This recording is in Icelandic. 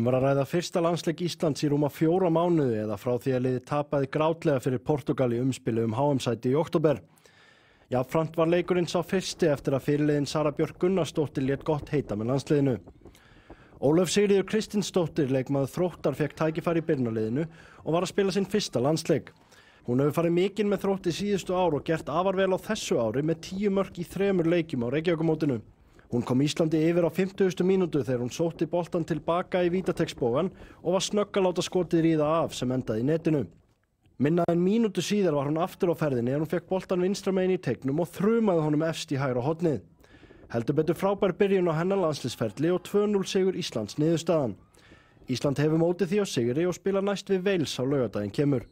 Um var að ræða fyrsta landsleik Íslands í rúma fjóra mánuði eða frá því að liði tapaði grátlega fyrir Portugal í umspilu um HM-sæti í oktober. Jafnframt var leikurinn sá fyrsti eftir að fyrirliðin Sara Björk Gunnarsdóttir létt gott heita með landsliðinu. Ólöf Sigriður Kristinsdóttir leikmaður þróttar fekk tækifæri í byrjunaliðinu og var að spila sinn fyrsta landsleik. Hún hefur farið mikinn með þrótti síðustu ár og gert afar vel á þessu ári með tíu mörg í þremur leikjum á Reykjavíkumótinu. Hún kom Íslandi yfir á 50. mínútu þegar hún sótti boltan tilbaka í vítateksbógan og var snöggaláta skotið ríða af sem endaði í netinu. Minnaði en mínútu síðar var hún aftur á ferðinni en hún fekk boltan vinstramegin í tegnum og þrumaði honum efst í hægra hodnið. Heldur betur frábær byrjun á hennar landslisferðli og 2-0 sigur Íslands niðurstaðan. Ísland hefur mótið því á sigri og spila næst við veils á lögadaginn kemur.